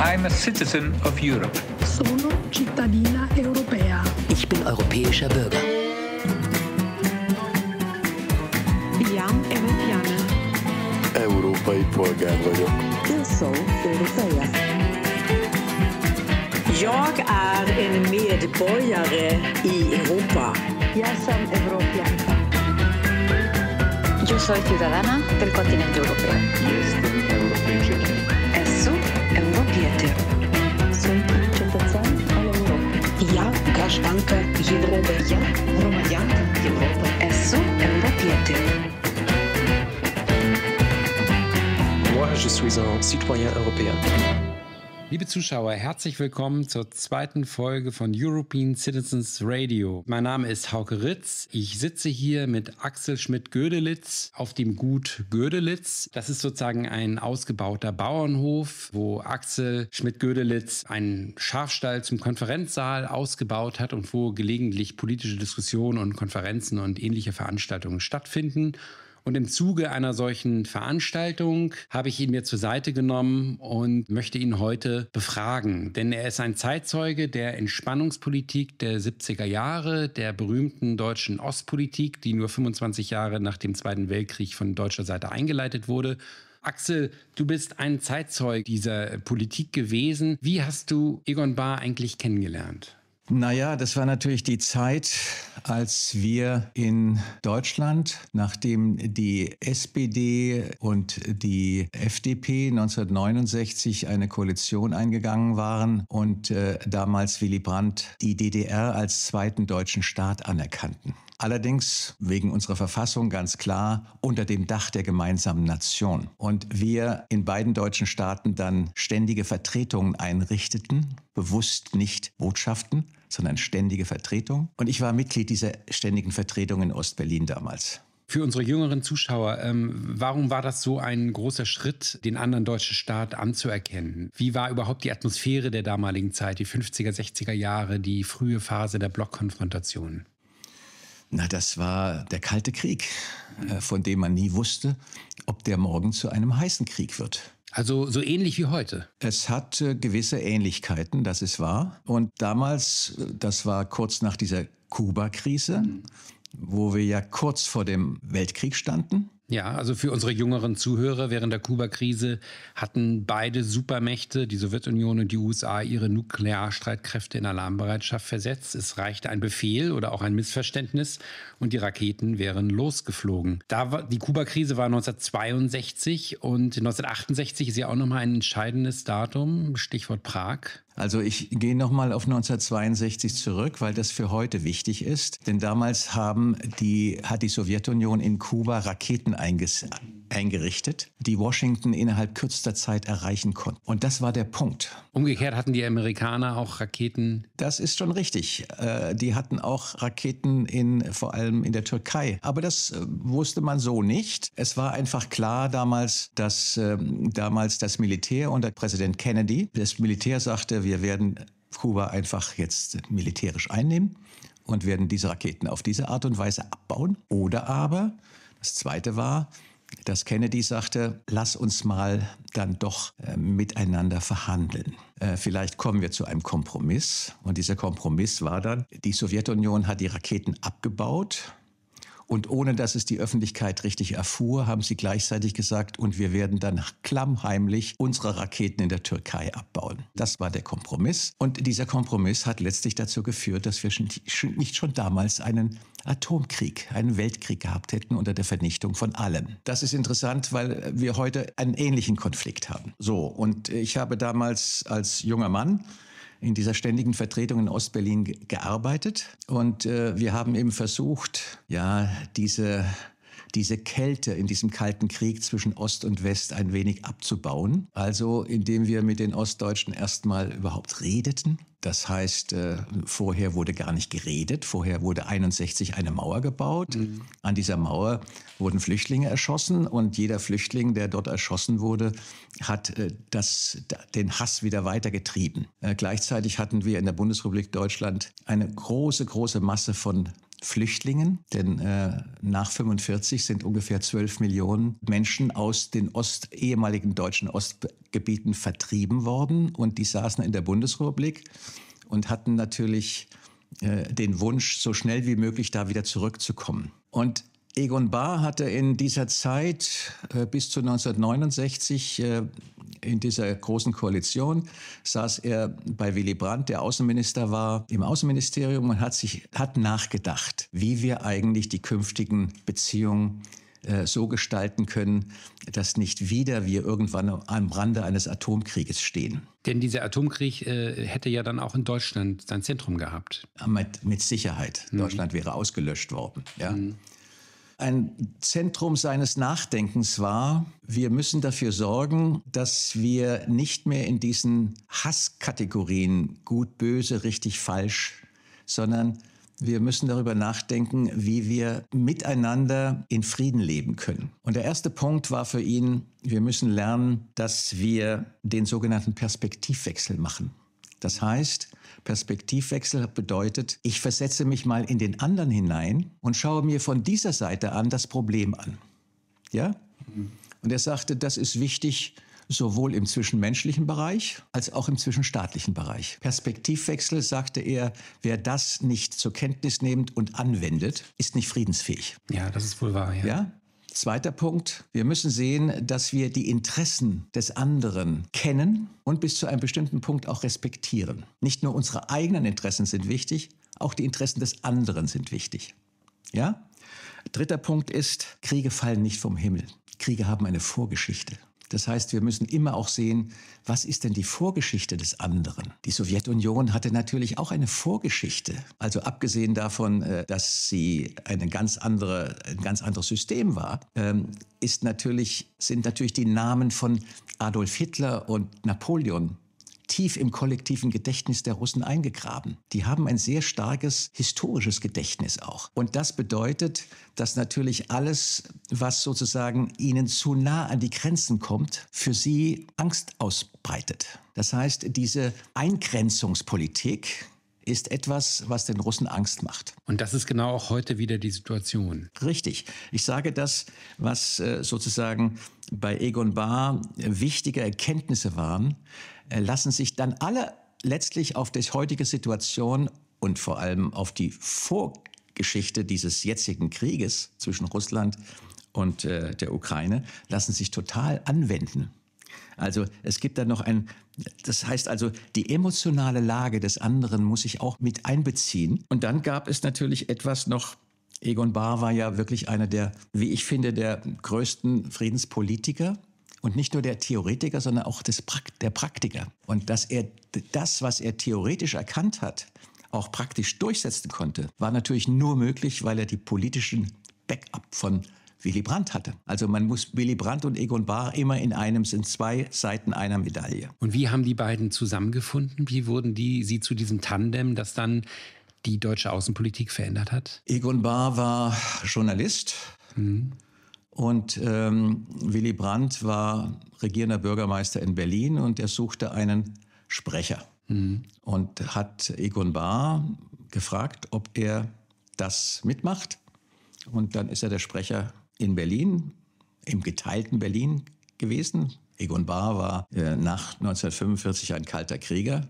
I'm a citizen of Europe. Sono cittadina europea. Ich bin europäischer Bürger. Jam europeană. Európai polgár vagyok. Eu sou europeia. Jag är en medborgare i Europa. Jag som europeanka. Eu sou cidadana del continente europeo. Jestem europejczykiem. Moi, je suis un citoyen européen. Liebe Zuschauer, herzlich willkommen zur zweiten Folge von European Citizens Radio. Mein Name ist Hauke Ritz. Ich sitze hier mit Axel Schmidt-Gödelitz auf dem Gut Gödelitz. Das ist sozusagen ein ausgebauter Bauernhof, wo Axel Schmidt-Gödelitz einen Schafstall zum Konferenzsaal ausgebaut hat und wo gelegentlich politische Diskussionen und Konferenzen und ähnliche Veranstaltungen stattfinden. Und im Zuge einer solchen Veranstaltung habe ich ihn mir zur Seite genommen und möchte ihn heute befragen. Denn er ist ein Zeitzeuge der Entspannungspolitik der 70er Jahre, der berühmten deutschen Ostpolitik, die nur 25 Jahre nach dem Zweiten Weltkrieg von deutscher Seite eingeleitet wurde. Axel, du bist ein Zeitzeug dieser Politik gewesen. Wie hast du Egon Bahr eigentlich kennengelernt? Naja, das war natürlich die Zeit, als wir in Deutschland, nachdem die SPD und die FDP 1969 eine Koalition eingegangen waren und äh, damals Willy Brandt die DDR als zweiten deutschen Staat anerkannten. Allerdings wegen unserer Verfassung ganz klar unter dem Dach der gemeinsamen Nation. Und wir in beiden deutschen Staaten dann ständige Vertretungen einrichteten, bewusst nicht Botschaften, sondern ständige Vertretungen. Und ich war Mitglied dieser ständigen Vertretung in Ostberlin damals. Für unsere jüngeren Zuschauer, ähm, warum war das so ein großer Schritt, den anderen deutschen Staat anzuerkennen? Wie war überhaupt die Atmosphäre der damaligen Zeit, die 50er, 60er Jahre, die frühe Phase der Blockkonfrontation? Na, das war der Kalte Krieg, äh, von dem man nie wusste, ob der morgen zu einem heißen Krieg wird. Also so ähnlich wie heute. Es hat äh, gewisse Ähnlichkeiten, das ist wahr. Und damals, äh, das war kurz nach dieser Kuba-Krise, mhm. wo wir ja kurz vor dem Weltkrieg standen, ja, also für unsere jüngeren Zuhörer, während der Kuba-Krise hatten beide Supermächte, die Sowjetunion und die USA, ihre Nuklearstreitkräfte in Alarmbereitschaft versetzt. Es reichte ein Befehl oder auch ein Missverständnis und die Raketen wären losgeflogen. Da war, die Kuba-Krise war 1962 und 1968 ist ja auch nochmal ein entscheidendes Datum, Stichwort Prag. Also ich gehe nochmal auf 1962 zurück, weil das für heute wichtig ist. Denn damals haben die, hat die Sowjetunion in Kuba Raketen eingesetzt eingerichtet, die Washington innerhalb kürzester Zeit erreichen konnten. Und das war der Punkt. Umgekehrt hatten die Amerikaner auch Raketen. Das ist schon richtig. Äh, die hatten auch Raketen in, vor allem in der Türkei. Aber das äh, wusste man so nicht. Es war einfach klar damals, dass ähm, damals das Militär unter Präsident Kennedy, das Militär sagte, wir werden Kuba einfach jetzt militärisch einnehmen und werden diese Raketen auf diese Art und Weise abbauen. Oder aber, das Zweite war, dass Kennedy sagte, lass uns mal dann doch äh, miteinander verhandeln. Äh, vielleicht kommen wir zu einem Kompromiss. Und dieser Kompromiss war dann, die Sowjetunion hat die Raketen abgebaut und ohne dass es die Öffentlichkeit richtig erfuhr, haben sie gleichzeitig gesagt, und wir werden dann klammheimlich unsere Raketen in der Türkei abbauen. Das war der Kompromiss. Und dieser Kompromiss hat letztlich dazu geführt, dass wir nicht schon damals einen Atomkrieg, einen Weltkrieg gehabt hätten unter der Vernichtung von allem. Das ist interessant, weil wir heute einen ähnlichen Konflikt haben. So, und ich habe damals als junger Mann in dieser ständigen Vertretung in Ostberlin gearbeitet. Und äh, wir haben eben versucht, ja, diese diese Kälte in diesem Kalten Krieg zwischen Ost und West ein wenig abzubauen. Also indem wir mit den Ostdeutschen erstmal überhaupt redeten. Das heißt, äh, vorher wurde gar nicht geredet. Vorher wurde 61 eine Mauer gebaut. Mhm. An dieser Mauer wurden Flüchtlinge erschossen und jeder Flüchtling, der dort erschossen wurde, hat äh, das, den Hass wieder weitergetrieben. Äh, gleichzeitig hatten wir in der Bundesrepublik Deutschland eine große, große Masse von Flüchtlingen, denn äh, nach 45 sind ungefähr 12 Millionen Menschen aus den Ost, ehemaligen deutschen Ostgebieten vertrieben worden und die saßen in der Bundesrepublik und hatten natürlich äh, den Wunsch, so schnell wie möglich da wieder zurückzukommen. Und Egon Bahr hatte in dieser Zeit äh, bis zu 1969 äh, in dieser großen Koalition saß er bei Willy Brandt, der Außenminister war, im Außenministerium und hat sich hat nachgedacht, wie wir eigentlich die künftigen Beziehungen äh, so gestalten können, dass nicht wieder wir irgendwann am Rande eines Atomkrieges stehen. Denn dieser Atomkrieg äh, hätte ja dann auch in Deutschland sein Zentrum gehabt. Mit, mit Sicherheit. Mhm. Deutschland wäre ausgelöscht worden. Ja. Mhm ein Zentrum seines Nachdenkens war, wir müssen dafür sorgen, dass wir nicht mehr in diesen Hasskategorien gut, böse, richtig, falsch, sondern wir müssen darüber nachdenken, wie wir miteinander in Frieden leben können. Und der erste Punkt war für ihn, wir müssen lernen, dass wir den sogenannten Perspektivwechsel machen. Das heißt, Perspektivwechsel bedeutet, ich versetze mich mal in den anderen hinein und schaue mir von dieser Seite an das Problem an. Ja? Und er sagte, das ist wichtig sowohl im zwischenmenschlichen Bereich als auch im zwischenstaatlichen Bereich. Perspektivwechsel, sagte er, wer das nicht zur Kenntnis nimmt und anwendet, ist nicht friedensfähig. Ja, das ist wohl wahr. Ja? ja? Zweiter Punkt, wir müssen sehen, dass wir die Interessen des anderen kennen und bis zu einem bestimmten Punkt auch respektieren. Nicht nur unsere eigenen Interessen sind wichtig, auch die Interessen des anderen sind wichtig. Ja? Dritter Punkt ist, Kriege fallen nicht vom Himmel. Kriege haben eine Vorgeschichte. Das heißt, wir müssen immer auch sehen, was ist denn die Vorgeschichte des anderen? Die Sowjetunion hatte natürlich auch eine Vorgeschichte. Also abgesehen davon, äh, dass sie eine ganz andere, ein ganz anderes System war, ähm, ist natürlich, sind natürlich die Namen von Adolf Hitler und Napoleon tief im kollektiven Gedächtnis der Russen eingegraben. Die haben ein sehr starkes historisches Gedächtnis auch. Und das bedeutet, dass natürlich alles, was sozusagen ihnen zu nah an die Grenzen kommt, für sie Angst ausbreitet. Das heißt, diese Eingrenzungspolitik, ist etwas, was den Russen Angst macht. Und das ist genau auch heute wieder die Situation. Richtig. Ich sage das, was äh, sozusagen bei Egon Bahr wichtige Erkenntnisse waren, äh, lassen sich dann alle letztlich auf die heutige Situation und vor allem auf die Vorgeschichte dieses jetzigen Krieges zwischen Russland und äh, der Ukraine, lassen sich total anwenden. Also es gibt da noch ein, das heißt also, die emotionale Lage des anderen muss ich auch mit einbeziehen. Und dann gab es natürlich etwas noch, Egon Bahr war ja wirklich einer der, wie ich finde, der größten Friedenspolitiker. Und nicht nur der Theoretiker, sondern auch Prakt der Praktiker. Und dass er das, was er theoretisch erkannt hat, auch praktisch durchsetzen konnte, war natürlich nur möglich, weil er die politischen Backup von Willy Brandt hatte. Also man muss Willy Brandt und Egon Bahr immer in einem, sind zwei Seiten einer Medaille. Und wie haben die beiden zusammengefunden? Wie wurden die, sie zu diesem Tandem, das dann die deutsche Außenpolitik verändert hat? Egon Bahr war Journalist. Mhm. Und ähm, Willy Brandt war regierender Bürgermeister in Berlin und er suchte einen Sprecher mhm. und hat Egon Bahr gefragt, ob er das mitmacht. Und dann ist er der Sprecher in Berlin, im geteilten Berlin gewesen. Egon Bahr war äh, nach 1945 ein kalter Krieger.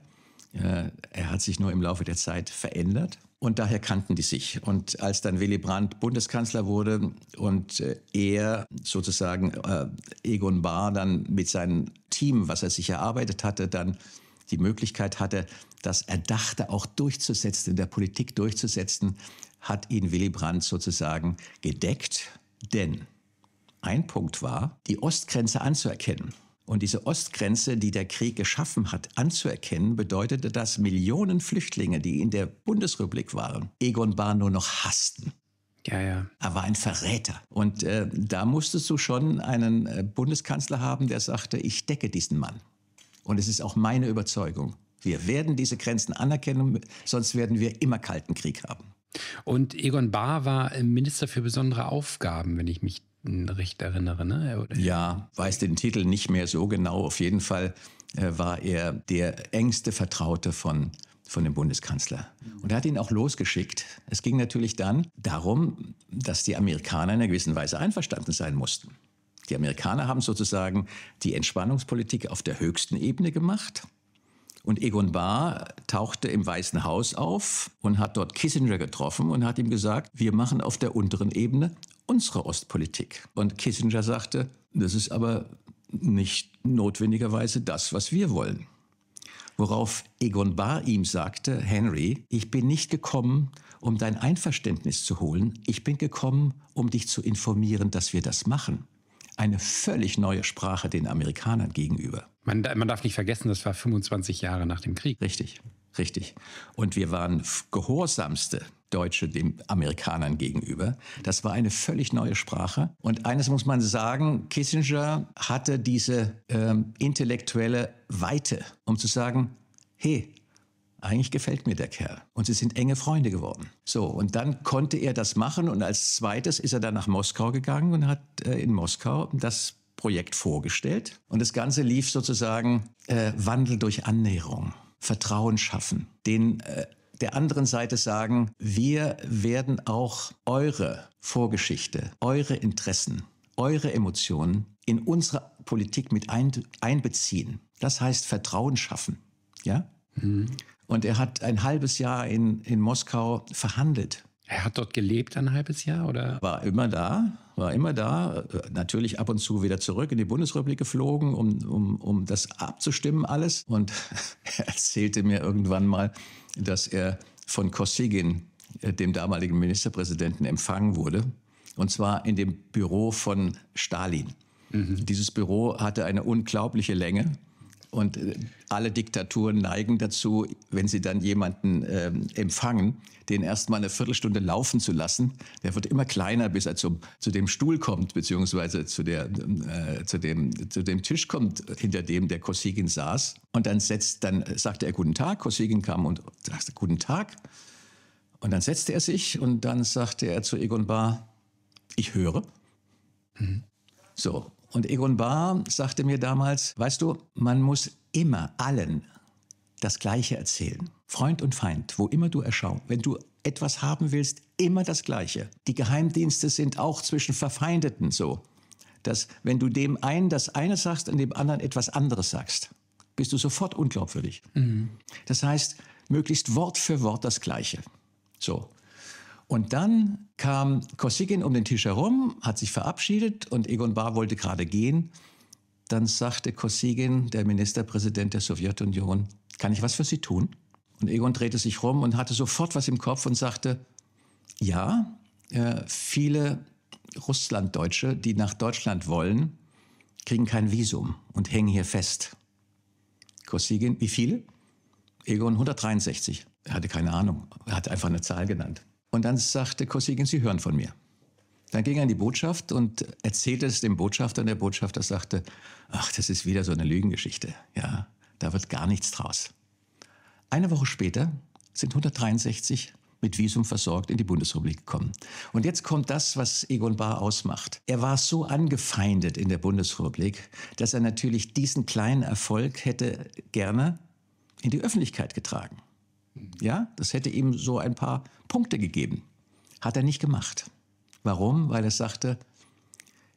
Äh, er hat sich nur im Laufe der Zeit verändert. Und daher kannten die sich. Und als dann Willy Brandt Bundeskanzler wurde und äh, er sozusagen äh, Egon Bahr dann mit seinem Team, was er sich erarbeitet hatte, dann die Möglichkeit hatte, das Erdachte auch durchzusetzen, in der Politik durchzusetzen, hat ihn Willy Brandt sozusagen gedeckt. Denn ein Punkt war, die Ostgrenze anzuerkennen. Und diese Ostgrenze, die der Krieg geschaffen hat, anzuerkennen, bedeutete, dass Millionen Flüchtlinge, die in der Bundesrepublik waren, Egon Bahr nur noch hassten. Ja, ja. Er war ein Verräter. Und äh, da musstest du schon einen äh, Bundeskanzler haben, der sagte, ich decke diesen Mann. Und es ist auch meine Überzeugung. Wir werden diese Grenzen anerkennen, sonst werden wir immer kalten Krieg haben. Und Egon Bahr war äh, Minister für besondere Aufgaben, wenn ich mich Richt erinnere. Ne? Oder ja, weiß den Titel nicht mehr so genau. Auf jeden Fall äh, war er der engste Vertraute von von dem Bundeskanzler. Und er hat ihn auch losgeschickt. Es ging natürlich dann darum, dass die Amerikaner in einer gewissen Weise einverstanden sein mussten. Die Amerikaner haben sozusagen die Entspannungspolitik auf der höchsten Ebene gemacht. Und Egon Bahr tauchte im Weißen Haus auf und hat dort Kissinger getroffen und hat ihm gesagt, wir machen auf der unteren Ebene unsere Ostpolitik. Und Kissinger sagte, das ist aber nicht notwendigerweise das, was wir wollen. Worauf Egon Bahr ihm sagte, Henry, ich bin nicht gekommen, um dein Einverständnis zu holen, ich bin gekommen, um dich zu informieren, dass wir das machen eine völlig neue Sprache den Amerikanern gegenüber. Man, man, darf nicht vergessen, das war 25 Jahre nach dem Krieg. Richtig, richtig. Und wir waren gehorsamste Deutsche den Amerikanern gegenüber. Das war eine völlig neue Sprache. Und eines muss man sagen, Kissinger hatte diese ähm, intellektuelle Weite, um zu sagen, hey, eigentlich gefällt mir der Kerl. Und sie sind enge Freunde geworden. So, und dann konnte er das machen. Und als zweites ist er dann nach Moskau gegangen und hat äh, in Moskau das Projekt vorgestellt. Und das Ganze lief sozusagen äh, Wandel durch Annäherung, Vertrauen schaffen, den äh, der anderen Seite sagen, wir werden auch eure Vorgeschichte, eure Interessen, eure Emotionen in unsere Politik mit einbeziehen. Das heißt Vertrauen schaffen. Ja? Mhm. Und er hat ein halbes Jahr in, in Moskau verhandelt. Er hat dort gelebt ein halbes Jahr oder? War immer da, war immer da, äh, natürlich ab und zu wieder zurück in die Bundesrepublik geflogen, um, um, um das abzustimmen alles. Und er erzählte mir irgendwann mal, dass er von Kosygin, äh, dem damaligen Ministerpräsidenten, empfangen wurde. Und zwar in dem Büro von Stalin. Mhm. Dieses Büro hatte eine unglaubliche Länge. Und äh, alle Diktaturen neigen dazu, wenn sie dann jemanden ähm, empfangen, den erstmal eine Viertelstunde laufen zu lassen. Der wird immer kleiner, bis er zum, zu dem Stuhl kommt, beziehungsweise zu, der, äh, zu, dem, zu dem Tisch kommt, hinter dem der Kosygin saß. Und dann, setzt, dann sagte er Guten Tag. Kosygin kam und sagte Guten Tag. Und dann setzte er sich und dann sagte er zu Egon Bar, ich höre. Mhm. So, und Egon Bahr sagte mir damals, weißt du, man muss immer allen das Gleiche erzählen. Freund und Feind, wo immer du erschauen, wenn du etwas haben willst, immer das Gleiche. Die Geheimdienste sind auch zwischen Verfeindeten so, dass wenn du dem einen das eine sagst und dem anderen etwas anderes sagst, bist du sofort unglaubwürdig. Mhm. Das heißt, möglichst Wort für Wort das Gleiche. So. Und dann kam Kosygin um den Tisch herum, hat sich verabschiedet und Egon Bahr wollte gerade gehen. Dann sagte Kosygin, der Ministerpräsident der Sowjetunion, kann ich was für Sie tun? Und Egon drehte sich rum und hatte sofort was im Kopf und sagte, ja, äh, viele Russlanddeutsche, die nach Deutschland wollen, kriegen kein Visum und hängen hier fest. Kosygin, wie viele? Egon 163. Er hatte keine Ahnung. Er hat einfach eine Zahl genannt. Und dann sagte Kosygin, Sie hören von mir. Dann ging er in die Botschaft und erzählte es dem Botschafter. Und der Botschafter sagte, ach, das ist wieder so eine Lügengeschichte. Ja, da wird gar nichts draus. Eine Woche später sind 163 mit Visum versorgt in die Bundesrepublik gekommen. Und jetzt kommt das, was Egon Bahr ausmacht. Er war so angefeindet in der Bundesrepublik, dass er natürlich diesen kleinen Erfolg hätte gerne in die Öffentlichkeit getragen. Ja, das hätte ihm so ein paar Punkte gegeben. Hat er nicht gemacht. Warum? Weil er sagte,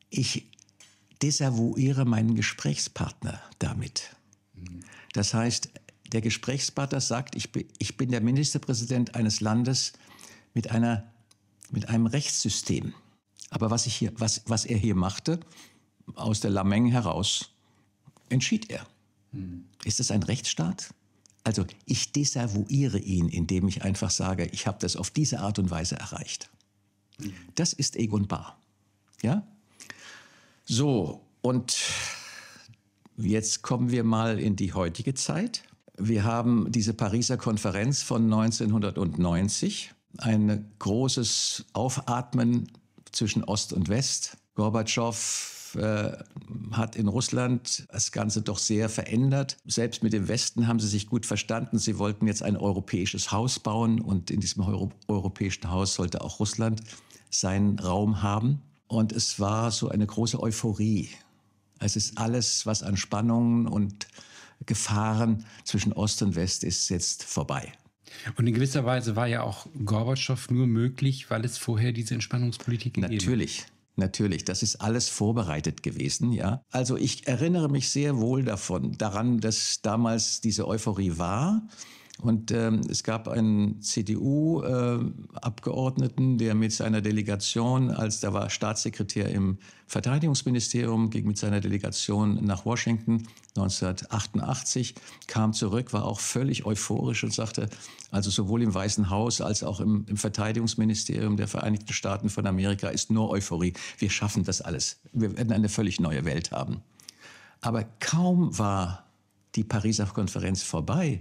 ich desavouiere meinen Gesprächspartner damit. Das heißt, der Gesprächspartner sagt, ich bin, der Ministerpräsident eines Landes mit, einer, mit einem Rechtssystem. Aber was, ich hier, was, was er hier machte, aus der Lameng heraus, entschied er. Hm. Ist das ein Rechtsstaat? Also ich desavouiere ihn, indem ich einfach sage, ich habe das auf diese Art und Weise erreicht. Das ist Egon Bahr. Ja? So, und jetzt kommen wir mal in die heutige Zeit. Wir haben diese Pariser Konferenz von 1990, ein großes Aufatmen zwischen Ost und West. Gorbatschow äh, hat in Russland das Ganze doch sehr verändert. Selbst mit dem Westen haben sie sich gut verstanden. Sie wollten jetzt ein europäisches Haus bauen und in diesem Euro europäischen Haus sollte auch Russland seinen Raum haben. Und es war so eine große Euphorie. Es ist alles, was an Spannungen und Gefahren zwischen Ost und West ist, jetzt vorbei. Und in gewisser Weise war ja auch Gorbatschow nur möglich, weil es vorher diese Entspannungspolitik Natürlich. gegeben Natürlich. Natürlich, das ist alles vorbereitet gewesen, ja. Also ich erinnere mich sehr wohl davon, daran, dass damals diese Euphorie war. Und ähm, es gab einen CDU-Abgeordneten, äh, der mit seiner Delegation, als da war Staatssekretär im Verteidigungsministerium, ging mit seiner Delegation nach Washington 1988, kam zurück, war auch völlig euphorisch und sagte, also sowohl im Weißen Haus als auch im, im Verteidigungsministerium der Vereinigten Staaten von Amerika ist nur Euphorie. Wir schaffen das alles. Wir werden eine völlig neue Welt haben. Aber kaum war die Pariser Konferenz vorbei,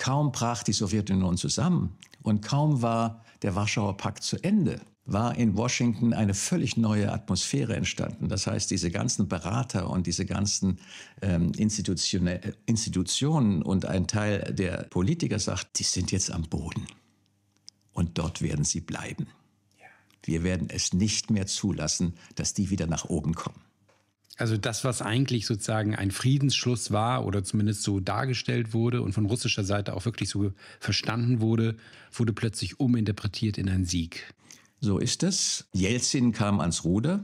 Kaum brach die Sowjetunion zusammen und kaum war der Warschauer Pakt zu Ende, war in Washington eine völlig neue Atmosphäre entstanden. Das heißt, diese ganzen Berater und diese ganzen ähm, äh, Institutionen und ein Teil der Politiker sagt, die sind jetzt am Boden und dort werden sie bleiben. Wir werden es nicht mehr zulassen, dass die wieder nach oben kommen. Also das, was eigentlich sozusagen ein Friedensschluss war oder zumindest so dargestellt wurde und von russischer Seite auch wirklich so verstanden wurde, wurde plötzlich uminterpretiert in einen Sieg. So ist es. Jelzin kam ans Ruder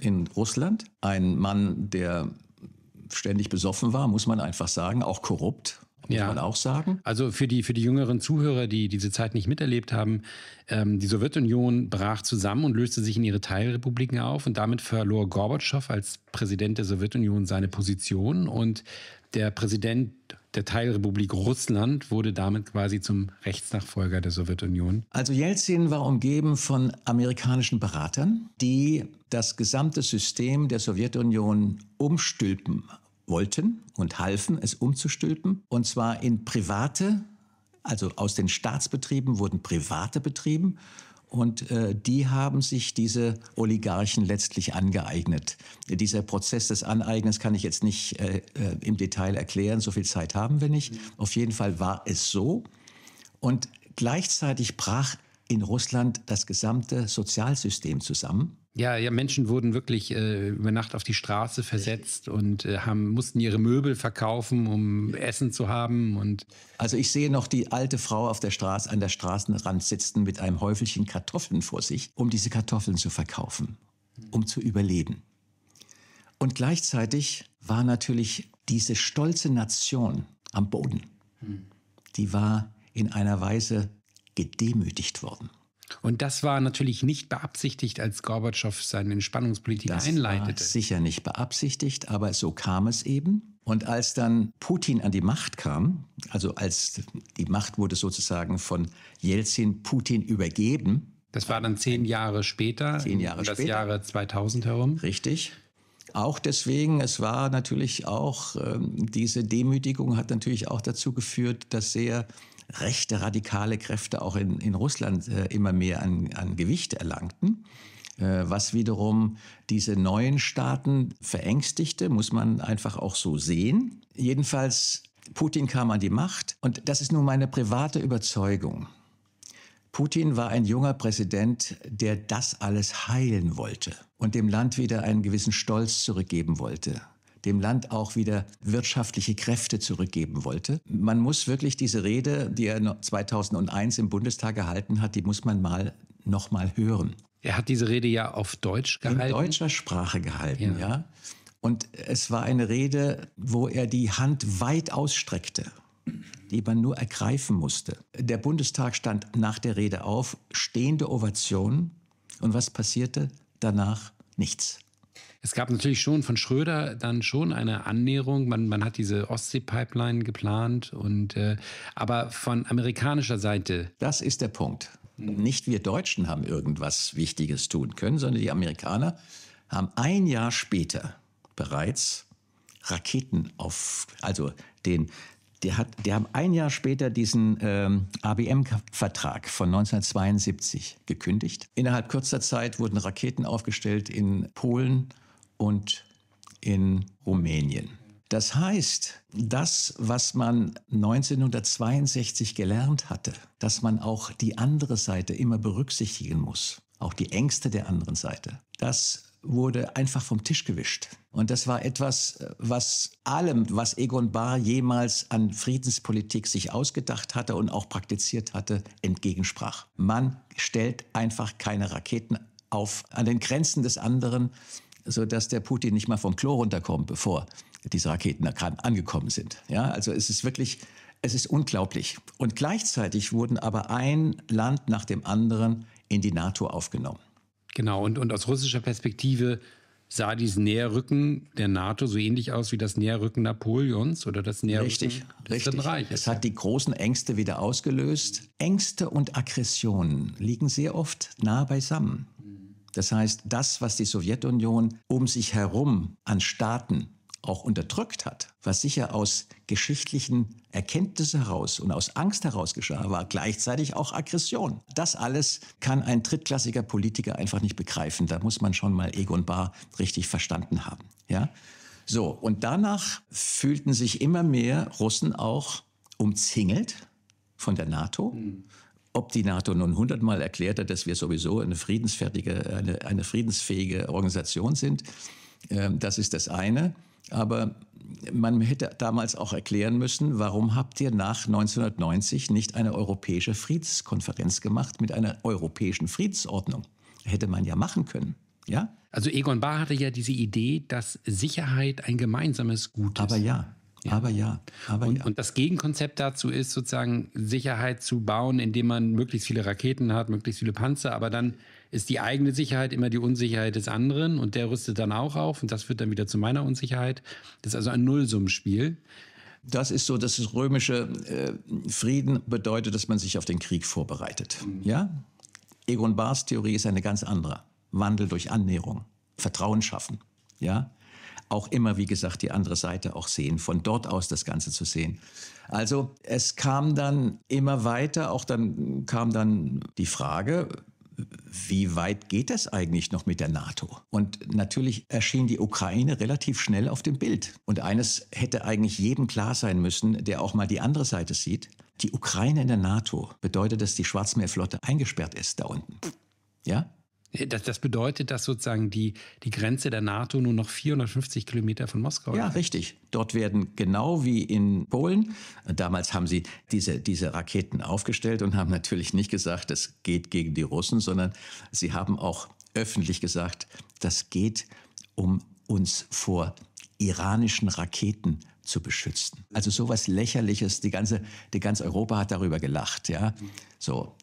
in Russland. Ein Mann, der ständig besoffen war, muss man einfach sagen, auch korrupt, muss ja. man auch sagen. Also für die, für die jüngeren Zuhörer, die diese Zeit nicht miterlebt haben, ähm, die Sowjetunion brach zusammen und löste sich in ihre Teilrepubliken auf und damit verlor Gorbatschow als Präsident der Sowjetunion seine Position und der Präsident der Teilrepublik Russland wurde damit quasi zum Rechtsnachfolger der Sowjetunion. Also Jelzin war umgeben von amerikanischen Beratern, die das gesamte System der Sowjetunion umstülpen, wollten und halfen, es umzustülpen. Und zwar in private, also aus den Staatsbetrieben wurden private Betrieben. Und äh, die haben sich diese Oligarchen letztlich angeeignet. Dieser Prozess des Aneignens kann ich jetzt nicht äh, äh im Detail erklären, so viel Zeit haben wir nicht. Mhm. Auf jeden Fall war es so. Und gleichzeitig brach in Russland das gesamte Sozialsystem zusammen. Ja, ja, Menschen wurden wirklich äh, über Nacht auf die Straße versetzt und äh, haben, mussten ihre Möbel verkaufen, um Essen zu haben. Und also ich sehe noch die alte Frau auf der Straße, an der Straßenrand sitzen mit einem Häufelchen Kartoffeln vor sich, um diese Kartoffeln zu verkaufen, um zu überleben. Und gleichzeitig war natürlich diese stolze Nation am Boden. Hm. Die war in einer Weise gedemütigt worden. Und das war natürlich nicht beabsichtigt, als Gorbatschow seine Entspannungspolitik das einleitete. War sicher nicht beabsichtigt, aber so kam es eben. Und als dann Putin an die Macht kam, also als die Macht wurde sozusagen von Jelzin Putin übergeben. Das war dann zehn Jahre später, zehn Jahre um das später. Jahre 2000 herum. Richtig. Auch deswegen, es war natürlich auch, ähm, diese Demütigung hat natürlich auch dazu geführt, dass sehr rechte radikale Kräfte auch in, in Russland äh, immer mehr an, an Gewicht erlangten äh, was wiederum diese neuen Staaten verängstigte, muss man einfach auch so sehen. Jedenfalls, Putin kam an die Macht und das ist nun meine private Überzeugung. Putin war ein junger Präsident, der das alles heilen wollte und dem Land wieder einen gewissen Stolz zurückgeben wollte dem Land auch wieder wirtschaftliche Kräfte zurückgeben wollte. Man muss wirklich diese Rede, die er 2001 im Bundestag gehalten hat, die muss man mal nochmal hören. Er hat diese Rede ja auf Deutsch gehalten. In deutscher Sprache gehalten, ja. ja. Und es war eine Rede, wo er die Hand weit ausstreckte, die man nur ergreifen musste. Der Bundestag stand nach der Rede auf, stehende Ovation. Und was passierte danach? Nichts. Es gab natürlich schon von Schröder dann schon eine Annäherung. Man, man hat diese Ostsee-Pipeline geplant und äh, aber von amerikanischer Seite. Das ist der Punkt. Nicht wir Deutschen haben irgendwas Wichtiges tun können, sondern die Amerikaner haben ein Jahr später bereits Raketen auf, also den, der hat, die haben ein Jahr später diesen ähm, ABM-Vertrag von 1972 gekündigt. Innerhalb kurzer Zeit wurden Raketen aufgestellt in Polen, und in Rumänien. Das heißt, das, was man 1962 gelernt hatte, dass man auch die andere Seite immer berücksichtigen muss, auch die Ängste der anderen Seite, das wurde einfach vom Tisch gewischt. Und das war etwas, was allem, was Egon Bahr jemals an Friedenspolitik sich ausgedacht hatte und auch praktiziert hatte, entgegensprach. Man stellt einfach keine Raketen auf an den Grenzen des anderen sodass der Putin nicht mal vom Klo runterkommt, bevor diese Raketen angekommen sind. Ja, also es ist wirklich, es ist unglaublich. Und gleichzeitig wurden aber ein Land nach dem anderen in die NATO aufgenommen. Genau, und, und aus russischer Perspektive sah dieses Näherrücken der NATO so ähnlich aus wie das Näherrücken Napoleons oder das Näherrücken richtig, des richtig. Reiches. Es hat die großen Ängste wieder ausgelöst. Ängste und Aggressionen liegen sehr oft nah beisammen. Das heißt, das, was die Sowjetunion um sich herum an Staaten auch unterdrückt hat, was sicher aus geschichtlichen Erkenntnissen heraus und aus Angst heraus geschah, war gleichzeitig auch Aggression. Das alles kann ein drittklassiger Politiker einfach nicht begreifen. Da muss man schon mal Egon Bahr richtig verstanden haben. Ja? So, und danach fühlten sich immer mehr Russen auch umzingelt von der NATO. Mhm. Ob die NATO nun hundertmal erklärt hat, dass wir sowieso eine friedensfertige, eine, eine friedensfähige Organisation sind, äh, das ist das eine. Aber man hätte damals auch erklären müssen, warum habt ihr nach 1990 nicht eine europäische Friedenskonferenz gemacht mit einer europäischen Friedensordnung? Hätte man ja machen können. Ja? Also Egon Bahr hatte ja diese Idee, dass Sicherheit ein gemeinsames Gut ist. Aber ja, ja. Aber ja. Aber und, ja. und das Gegenkonzept dazu ist sozusagen Sicherheit zu bauen, indem man möglichst viele Raketen hat, möglichst viele Panzer, aber dann ist die eigene Sicherheit immer die Unsicherheit des anderen und der rüstet dann auch auf und das führt dann wieder zu meiner Unsicherheit. Das ist also ein Nullsummenspiel. Das ist so, dass das römische äh, Frieden bedeutet, dass man sich auf den Krieg vorbereitet. Mhm. Ja? Egon Bahrs Theorie ist eine ganz andere. Wandel durch Annäherung, Vertrauen schaffen. Ja? auch immer, wie gesagt, die andere Seite auch sehen, von dort aus das Ganze zu sehen. Also es kam dann immer weiter, auch dann kam dann die Frage, wie weit geht das eigentlich noch mit der NATO? Und natürlich erschien die Ukraine relativ schnell auf dem Bild. Und eines hätte eigentlich jedem klar sein müssen, der auch mal die andere Seite sieht. Die Ukraine in der NATO bedeutet, dass die Schwarzmeerflotte eingesperrt ist da unten. Ja? Äh, das, das bedeutet, dass sozusagen die, die Grenze der NATO nur noch 450 Kilometer von Moskau ist. Ja, richtig. Dort werden genau wie in Polen, äh, damals haben sie diese, diese Raketen aufgestellt und haben natürlich nicht gesagt, das geht gegen die Russen, sondern sie haben auch öffentlich gesagt, das geht, um uns vor iranischen Raketen zu beschützen. Also sowas lächerliches, die ganze die ganz Europa hat darüber gelacht, ja. So,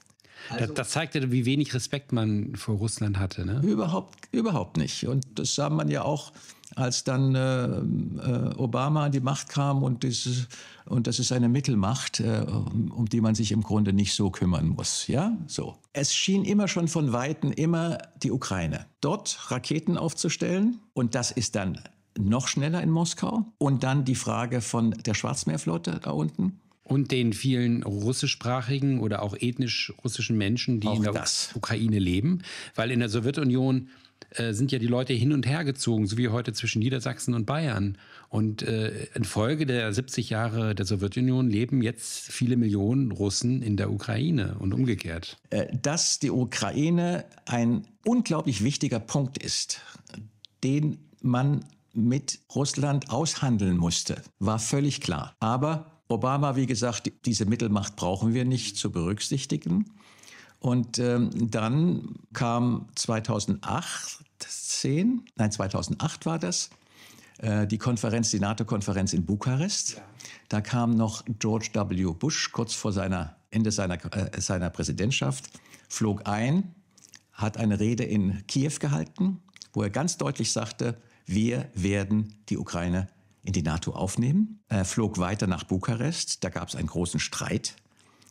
also, das, zeigte, wie wenig Respekt man vor Russland hatte. Ne? Überhaupt, überhaupt nicht. Und das sah man ja auch, als dann äh, äh Obama an die Macht kam und, dieses, und das ist eine Mittelmacht, äh, um die man sich im Grunde nicht so kümmern muss. Ja, so. Es schien immer schon von Weitem immer die Ukraine. Dort Raketen aufzustellen und das ist dann noch schneller in Moskau. Und dann die Frage von der Schwarzmeerflotte da unten. Und den vielen russischsprachigen oder auch ethnisch russischen Menschen, die auch in der das. Ukraine leben. Weil in der Sowjetunion äh, sind ja die Leute hin und her gezogen, so wie heute zwischen Niedersachsen und Bayern. Und äh, infolge der 70 Jahre der Sowjetunion leben jetzt viele Millionen Russen in der Ukraine und umgekehrt. Äh, dass die Ukraine ein unglaublich wichtiger Punkt ist, den man mit Russland aushandeln musste, war völlig klar. Aber Obama, wie gesagt, diese Mittelmacht brauchen wir nicht zu berücksichtigen. Und ähm, dann kam 2008, 10, nein 2008 war das, äh, die Konferenz, die NATO-Konferenz in Bukarest. Ja. Da kam noch George W. Bush kurz vor seiner, Ende seiner, äh, seiner Präsidentschaft, flog ein, hat eine Rede in Kiew gehalten, wo er ganz deutlich sagte, wir werden die Ukraine in die NATO aufnehmen, äh, flog weiter nach Bukarest. Da gab es einen großen Streit,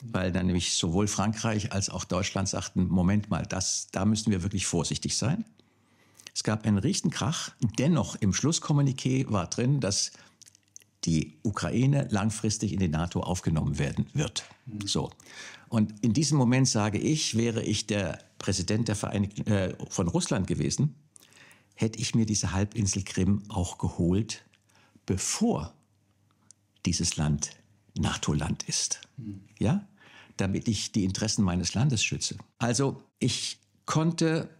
weil dann nämlich sowohl Frankreich als auch Deutschland sagten, Moment mal, das, da müssen wir wirklich vorsichtig sein. Es gab einen riesen Krach. Dennoch im Schlusskommuniqué war drin, dass die Ukraine langfristig in die NATO aufgenommen werden wird. Mhm. So. Und in diesem Moment sage ich, wäre ich der Präsident der Vereinigten, äh, von Russland gewesen, hätte ich mir diese Halbinsel Krim auch geholt bevor dieses Land NATO-Land ist. Mhm. Ja? Damit ich die Interessen meines Landes schütze. Also, ich konnte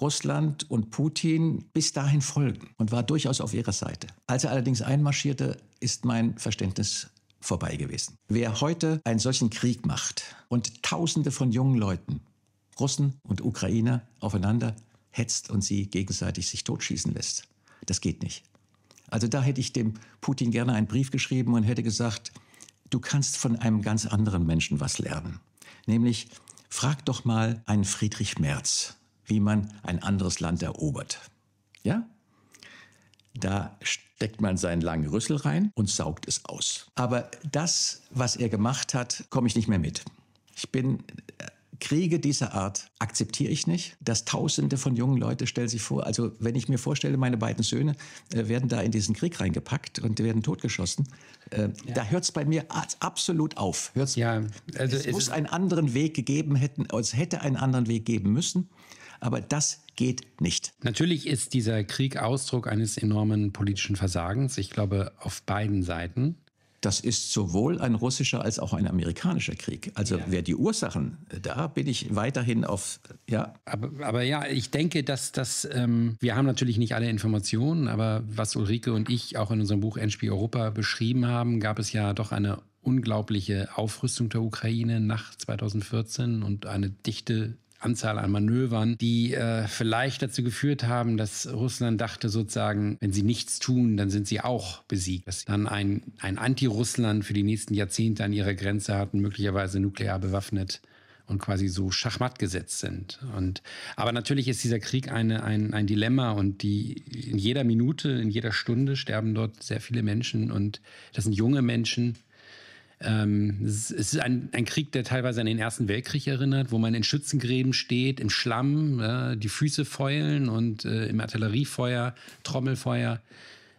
Russland und Putin bis dahin folgen und war durchaus auf ihrer Seite. Als er allerdings einmarschierte, ist mein Verständnis vorbei gewesen. Wer heute einen solchen Krieg macht und Tausende von jungen Leuten, Russen und Ukrainer, aufeinander hetzt und sie gegenseitig sich totschießen lässt, das geht nicht. Also da hätte ich dem Putin gerne einen Brief geschrieben und hätte gesagt, du kannst von einem ganz anderen Menschen was lernen. Nämlich, frag doch mal einen Friedrich Merz, wie man ein anderes Land erobert. Ja? Da steckt man seinen langen Rüssel rein und saugt es aus. Aber das, was er gemacht hat, komme ich nicht mehr mit. Ich bin Kriege dieser Art akzeptiere ich nicht. Dass Tausende von jungen Leuten, stellen sich vor, also wenn ich mir vorstelle, meine beiden Söhne äh, werden da in diesen Krieg reingepackt und werden totgeschossen, äh, ja. da hört es bei mir absolut auf. Hört's, ja, also es, es muss einen anderen Weg gegeben hätten, es hätte einen anderen Weg geben müssen, aber das geht nicht. Natürlich ist dieser Krieg Ausdruck eines enormen politischen Versagens, ich glaube auf beiden Seiten das ist sowohl ein russischer als auch ein amerikanischer Krieg. Also ja. wer die Ursachen, äh, da bin ich weiterhin auf, ja. Aber, aber ja, ich denke, dass das, ähm, wir haben natürlich nicht alle Informationen, aber was Ulrike und ich auch in unserem Buch Endspiel Europa beschrieben haben, gab es ja doch eine unglaubliche Aufrüstung der Ukraine nach 2014 und eine dichte Anzahl an Manövern, die äh, vielleicht dazu geführt haben, dass Russland dachte sozusagen, wenn sie nichts tun, dann sind sie auch besiegt. Dass sie dann ein, ein Anti-Russland für die nächsten Jahrzehnte an ihrer Grenze hatten, möglicherweise nuklear bewaffnet und quasi so schachmatt gesetzt sind. Und, aber natürlich ist dieser Krieg eine, ein, ein Dilemma und die, in jeder Minute, in jeder Stunde sterben dort sehr viele Menschen und das sind junge Menschen, ähm, es ist ein, ein, Krieg, der teilweise an den Ersten Weltkrieg erinnert, wo man in Schützengräben steht, im Schlamm, äh, die Füße feulen und äh, im Artilleriefeuer, Trommelfeuer.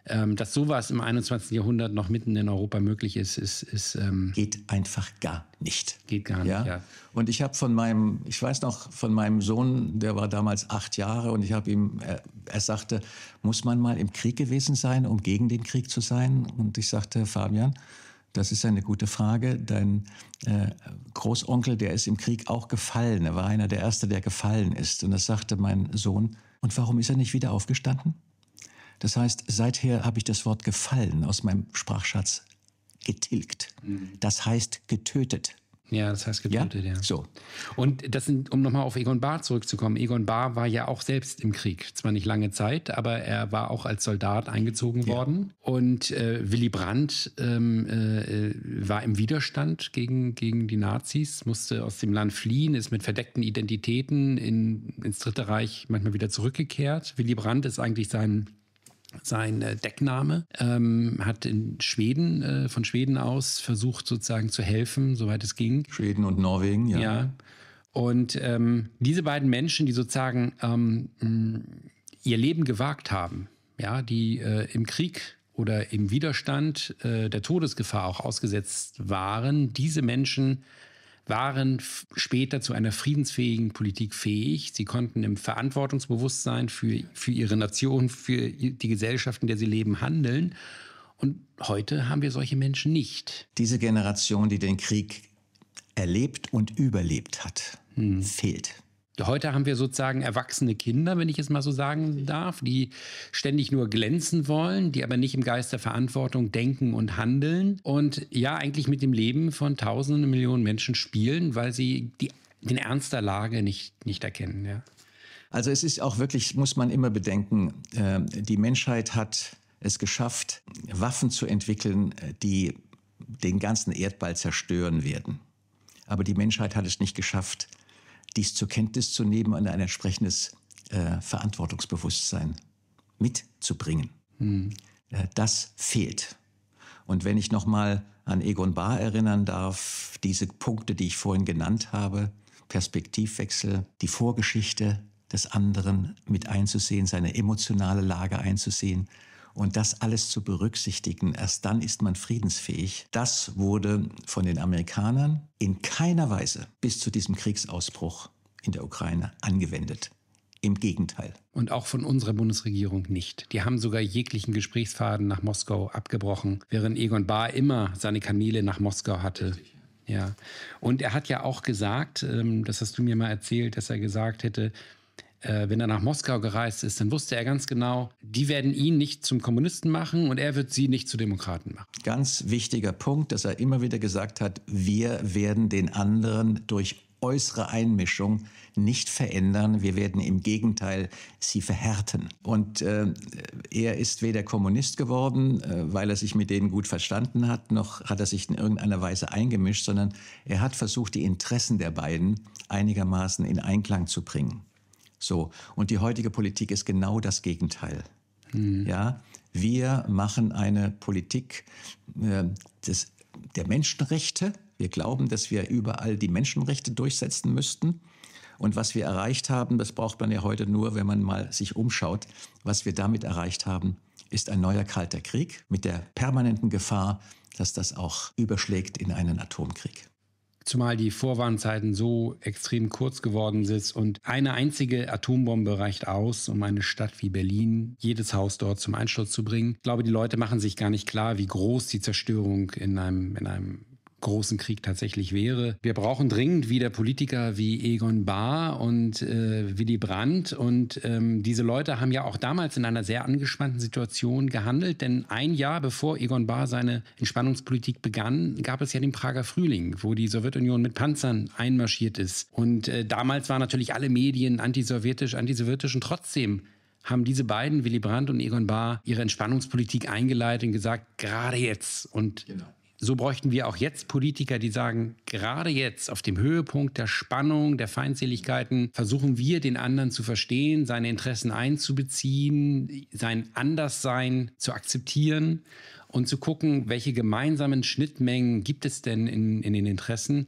Ähm, dass sowas im 21. Jahrhundert noch mitten in Europa möglich ist, ist, ist ähm geht einfach gar nicht. Geht gar nicht. Ja? ja. Und ich habe von meinem, ich weiß noch von meinem Sohn, der war damals acht Jahre, und ich habe ihm, er, äh, er, sagte, muss man mal im Krieg gewesen sein, um gegen den Krieg zu sein? Und ich sagte, Fabian, das ist eine gute Frage. Dein äh, Großonkel, der ist im Krieg auch gefallen. Er war einer der Ersten, der gefallen ist. Und das sagte mein Sohn. Und warum ist er nicht wieder aufgestanden? Das heißt, seither habe ich das Wort gefallen aus meinem Sprachschatz getilgt. Mhm. Das heißt getötet. Ja, das heißt getötet, ja? ja. So. Und das sind, um nochmal auf Egon Bahr zurückzukommen, Egon Bahr war ja auch selbst im Krieg. Zwar nicht lange Zeit, aber er war auch als Soldat eingezogen ja. worden. Und äh, Willy Brandt ähm, äh, war im Widerstand gegen, gegen die Nazis, musste aus dem Land fliehen, ist mit verdeckten Identitäten in, ins Dritte Reich manchmal wieder zurückgekehrt. Willy Brandt ist eigentlich sein sein äh, Deckname ähm, hat in Schweden, äh, von Schweden aus versucht sozusagen zu helfen, soweit es ging. Schweden und Norwegen, ja. ja. Und ähm, diese beiden Menschen, die sozusagen ähm, mm, ihr Leben gewagt haben, ja, die äh, im Krieg oder im Widerstand äh, der Todesgefahr auch ausgesetzt waren, diese Menschen waren später zu einer friedensfähigen Politik fähig. Sie konnten im Verantwortungsbewusstsein für, für ihre Nation, für die Gesellschaft, in der sie leben, handeln. Und heute haben wir solche Menschen nicht. Diese Generation, die den Krieg erlebt und überlebt hat, hm. fehlt. Heute haben wir sozusagen erwachsene Kinder, wenn ich es mal so sagen darf, die ständig nur glänzen wollen, die aber nicht im Geist der Verantwortung denken und handeln und ja eigentlich mit dem Leben von Tausenden, Millionen Menschen spielen, weil sie die, den Ernst der Lage nicht, nicht erkennen. Ja. Also es ist auch wirklich, muss man immer bedenken, äh, die Menschheit hat es geschafft, Waffen zu entwickeln, äh, die den ganzen Erdball zerstören werden. Aber die Menschheit hat es nicht geschafft, dies zur Kenntnis zu nehmen und ein entsprechendes äh, Verantwortungsbewusstsein mitzubringen. Hm. Äh, das fehlt. Und wenn ich nochmal an Egon Bahr erinnern darf, diese Punkte, die ich vorhin genannt habe, Perspektivwechsel, die Vorgeschichte des anderen mit einzusehen, seine emotionale Lage einzusehen, und das alles zu berücksichtigen, erst dann ist man friedensfähig, das wurde von den Amerikanern in keiner Weise bis zu diesem Kriegsausbruch in der Ukraine angewendet. Im Gegenteil. Und auch von unserer Bundesregierung nicht. Die haben sogar jeglichen Gesprächsfaden nach Moskau abgebrochen, während Egon Bahr immer seine Kanäle nach Moskau hatte. Ja. Und er hat ja auch gesagt, ähm, das hast du mir mal erzählt, dass er gesagt hätte, äh, wenn er nach Moskau gereist ist, dann wusste er ganz genau, die werden ihn nicht zum Kommunisten machen und er wird sie nicht zu Demokraten machen. Ganz wichtiger Punkt, dass er immer wieder gesagt hat, wir werden den anderen durch äußere Einmischung nicht verändern. Wir werden im Gegenteil sie verhärten. Und äh, er ist weder Kommunist geworden, äh, weil er sich mit denen gut verstanden hat, noch hat er sich in irgendeiner Weise eingemischt, sondern er hat versucht, die Interessen der beiden einigermaßen in Einklang zu bringen. So. Und die heutige Politik ist genau das Gegenteil. Mhm. Ja. Wir machen eine Politik äh, des, der Menschenrechte. Wir glauben, dass wir überall die Menschenrechte durchsetzen müssten. Und was wir erreicht haben, das braucht man ja heute nur, wenn man mal sich umschaut, was wir damit erreicht haben, ist ein neuer kalter Krieg mit der permanenten Gefahr, dass das auch überschlägt in einen Atomkrieg zumal die Vorwarnzeiten so extrem kurz geworden sind und eine einzige Atombombe reicht aus, um eine Stadt wie Berlin, jedes Haus dort zum Einsturz zu bringen. Ich glaube, die Leute machen sich gar nicht klar, wie groß die Zerstörung in einem, in einem großen Krieg tatsächlich wäre. Wir brauchen dringend wieder Politiker wie Egon Bahr und äh, Willy Brandt. Und ähm, diese Leute haben ja auch damals in einer sehr angespannten Situation gehandelt, denn ein Jahr bevor Egon Bahr seine Entspannungspolitik begann, gab es ja den Prager Frühling, wo die Sowjetunion mit Panzern einmarschiert ist. Und äh, damals waren natürlich alle Medien antisowjetisch, antisowjetisch und trotzdem haben diese beiden, Willy Brandt und Egon Bahr, ihre Entspannungspolitik eingeleitet und gesagt, gerade jetzt. Und genau. So bräuchten wir auch jetzt Politiker, die sagen, gerade jetzt auf dem Höhepunkt der Spannung, der Feindseligkeiten, versuchen wir den anderen zu verstehen, seine Interessen einzubeziehen, sein Anderssein zu akzeptieren und zu gucken, welche gemeinsamen Schnittmengen gibt es denn in, in den Interessen.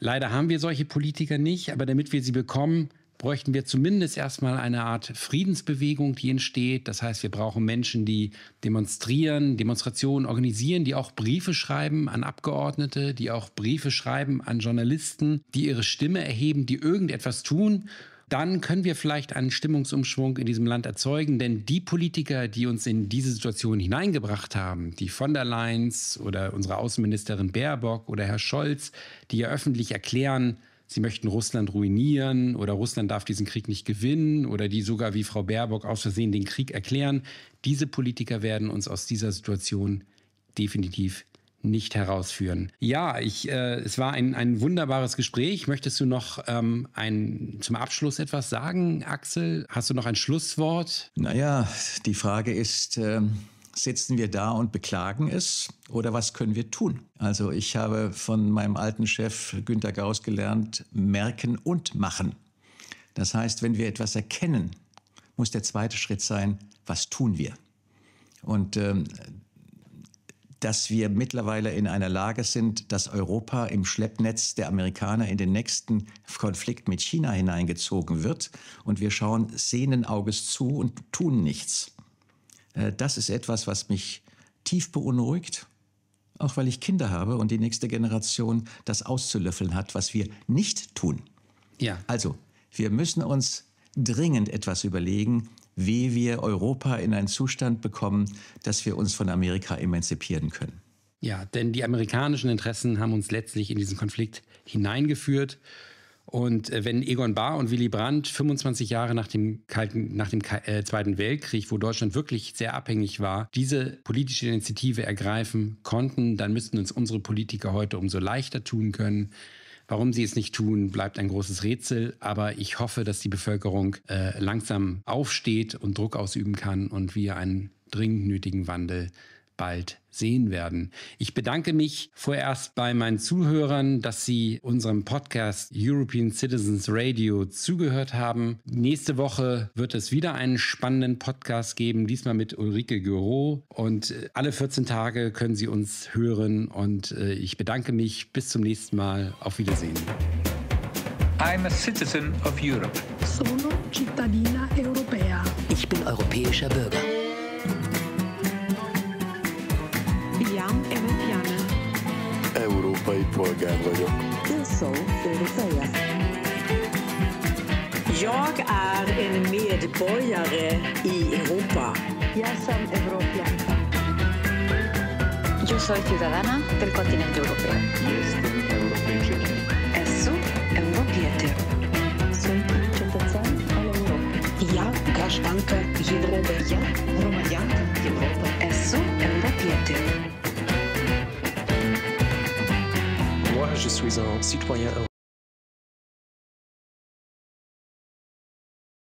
Leider haben wir solche Politiker nicht, aber damit wir sie bekommen, bräuchten wir zumindest erstmal eine Art Friedensbewegung, die entsteht. Das heißt, wir brauchen Menschen, die demonstrieren, Demonstrationen organisieren, die auch Briefe schreiben an Abgeordnete, die auch Briefe schreiben an Journalisten, die ihre Stimme erheben, die irgendetwas tun dann können wir vielleicht einen Stimmungsumschwung in diesem Land erzeugen, denn die Politiker, die uns in diese Situation hineingebracht haben, die von der Leyen oder unsere Außenministerin Baerbock oder Herr Scholz, die ja öffentlich erklären, sie möchten Russland ruinieren oder Russland darf diesen Krieg nicht gewinnen oder die sogar wie Frau Baerbock aus Versehen den Krieg erklären. Diese Politiker werden uns aus dieser Situation definitiv nicht herausführen. Ja, ich, äh, es war ein, ein wunderbares Gespräch. Möchtest du noch ähm, ein, zum Abschluss etwas sagen, Axel? Hast du noch ein Schlusswort? Naja, die Frage ist, ähm, sitzen wir da und beklagen es oder was können wir tun? Also ich habe von meinem alten Chef Günter Gauss gelernt, merken und machen. Das heißt, wenn wir etwas erkennen, muss der zweite Schritt sein, was tun wir? Und ähm, dass wir mittlerweile in einer Lage sind, dass Europa im Schleppnetz der Amerikaner in den nächsten Konflikt mit China hineingezogen wird. Und wir schauen sehnenauges zu und tun nichts. Äh, das ist etwas, was mich tief beunruhigt, auch weil ich Kinder habe und die nächste Generation das auszulöffeln hat, was wir nicht tun. Ja. Also, wir müssen uns dringend etwas überlegen, wie wir Europa in einen Zustand bekommen, dass wir uns von Amerika emanzipieren können. Ja, denn die amerikanischen Interessen haben uns letztlich in diesen Konflikt hineingeführt. Und äh, wenn Egon Bahr und Willy Brandt 25 Jahre nach dem, Kalten, nach dem äh, Zweiten Weltkrieg, wo Deutschland wirklich sehr abhängig war, diese politische Initiative ergreifen konnten, dann müssten uns unsere Politiker heute umso leichter tun können. Warum sie es nicht tun, bleibt ein großes Rätsel, aber ich hoffe, dass die Bevölkerung äh, langsam aufsteht und Druck ausüben kann und wir einen dringend nötigen Wandel äh, bald sehen werden. Ich bedanke mich vorerst bei meinen Zuhörern, dass sie unserem Podcast European Citizens Radio zugehört haben. Nächste Woche wird es wieder einen spannenden Podcast geben, diesmal mit Ulrike Gürow. Und äh, alle 14 Tage können Sie uns hören. Und äh, ich bedanke mich. Bis zum nächsten Mal. Auf Wiedersehen. I'm a citizen of Europe. Sono cittadina europea. Ich bin europäischer Bürger. Playprogram-radio. Det så, det vill säga. Jag är en medborgare i Europa. Jag som europeiska. Yo soy ciudadana del continente europeo. Jestem Europejczykiem. Esu Europietem. Soy Europa. al Europei. Я гражданка Европы. Я громадянка Европы. Esu Europietė. je suis un citoyen